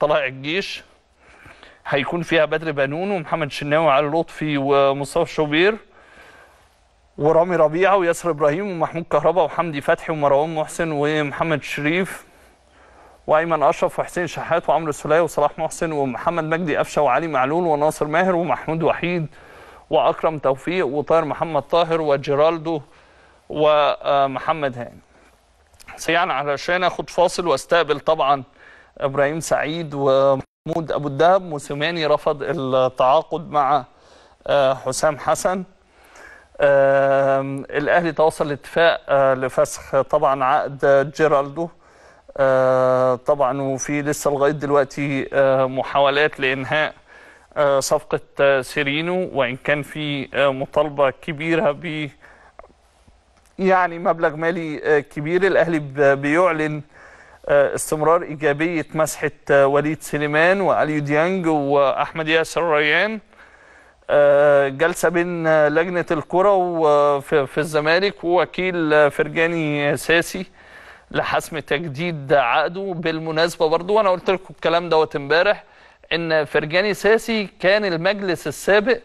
طلائع الجيش هيكون فيها بدر بنون ومحمد شناوي وعلي لطفي ومصطفى شوبير ورامي ربيعه وياسر ابراهيم ومحمود كهربا وحمدي فتحي ومروان محسن ومحمد شريف وايمن اشرف وحسين شحات وعمرو السليه وصلاح محسن ومحمد مجدي قفشه وعلي معلول وناصر ماهر ومحمود وحيد واكرم توفيق وطاهر محمد طاهر وجيرالدو ومحمد هاني سريعا علشان اخد فاصل واستقبل طبعا ابراهيم سعيد ومحمود ابو الدهب موسيماني رفض التعاقد مع آه، حسام حسن الاهلي توصل لاتفاق آه، لفسخ طبعا عقد جيرالدو آه، طبعا وفي لسه لغايه دلوقتي محاولات لانهاء صفقه سيرينو وان كان في مطالبه كبيره ب يعني مبلغ مالي كبير الاهلي بيعلن آه، استمرار إيجابية مسحة وليد سليمان وأليو ديانج وأحمد ياسر ريان آه، جلسة بين لجنة الكرة في الزمالك ووكيل فرجاني ساسي لحسم تجديد عقده بالمناسبة برضو وأنا قلت لكم الكلام دوت امبارح إن فرجاني ساسي كان المجلس السابق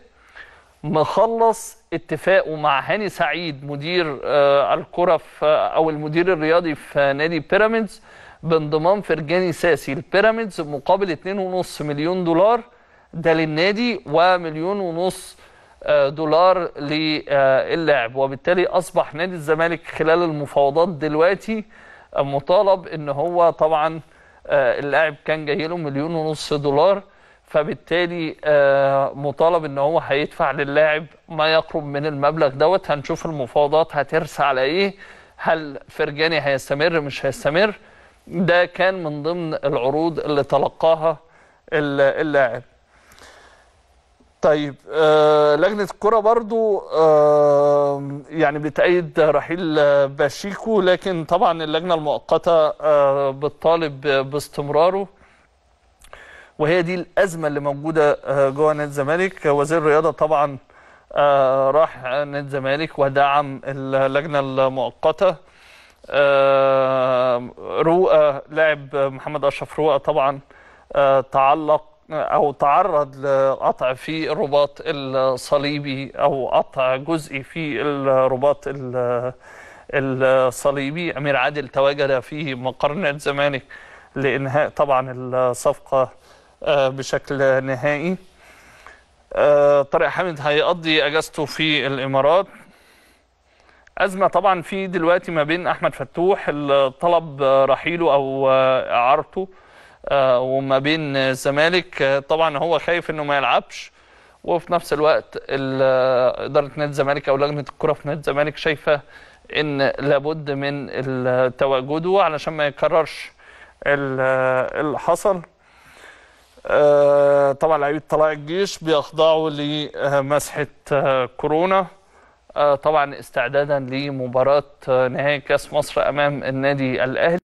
مخلص اتفاقه مع هاني سعيد مدير آه، الكرة او المدير الرياضي في نادي بيراميدز بانضمام فرجاني ساسي لبيراميدز مقابل 2.5 مليون دولار ده للنادي ومليون ونص آه، دولار للاعب وبالتالي اصبح نادي الزمالك خلال المفاوضات دلوقتي مطالب ان هو طبعا آه، اللاعب كان جاي له مليون ونص دولار فبالتالي آه، مطالب ان هو هيدفع للاعب ما يقرب من المبلغ دوت هنشوف المفاوضات هترسى على ايه هل فرجاني هيستمر مش هيستمر ده كان من ضمن العروض اللي تلقاها اللاعب طيب آه لجنه الكره برضو آه يعني بتأيد رحيل باشيكو لكن طبعا اللجنه المؤقته آه بتطالب باستمراره وهي دي الازمه اللي موجوده آه، جوه نادي الزمالك وزير الرياضه طبعا آه، راح نادي الزمالك ودعم اللجنه المؤقته آه، رؤى لاعب محمد اشرف رؤى طبعا تعلق او تعرض لقطع في الرباط الصليبي او قطع جزئي في الرباط الصليبي امير عادل تواجد في مقر نادي الزمالك لانهاء طبعا الصفقه آه، بشكل نهائي آه، طارق حامد هيقضي اجازته في الامارات ازمه طبعا في دلوقتي ما بين احمد فتوح طلب رحيله او اعارته آه، وما بين الزمالك طبعا هو خايف انه ما يلعبش وفي نفس الوقت اداره نادي الزمالك او لجنه الكره في نادي الزمالك شايفه ان لابد من تواجده علشان ما يكررش اللي حصل آه، طبعا لعيبه طلائع الجيش بيخضعوا لمسحه آه، كورونا آه، طبعا استعدادا لمباراه نهائي كاس مصر امام النادي الاهلي